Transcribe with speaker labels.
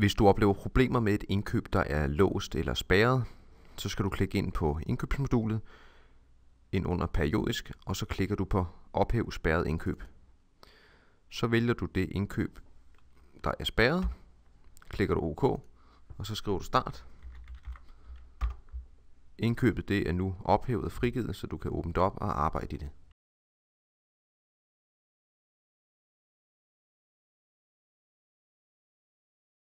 Speaker 1: Hvis du oplever problemer med et indkøb, der er låst eller spærret, så skal du klikke ind på
Speaker 2: indkøbsmodulet,
Speaker 1: ind under periodisk, og så klikker du på ophæv spærret indkøb. Så vælger du det indkøb, der er spærret, klikker du OK, og så skriver du start. Indkøbet det er nu ophævet og frigivet, så du kan åbne det op og
Speaker 3: arbejde i det.